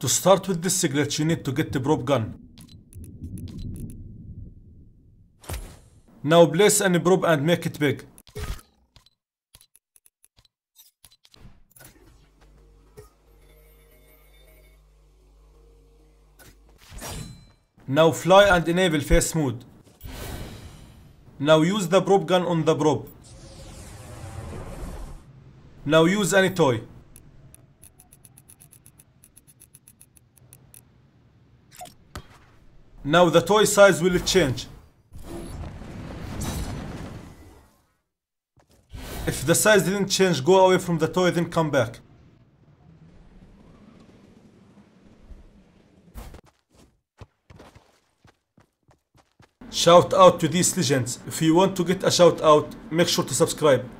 To start with this cigarette, you need to get the prop gun. Now place any prop and make it big. Now fly and enable face mode. Now use the prop gun on the prop. Now use any toy. Now the toy size will change. If the size didn't change, go away from the toy then come back. Shout out to these legends. If you want to get a shout out, make sure to subscribe.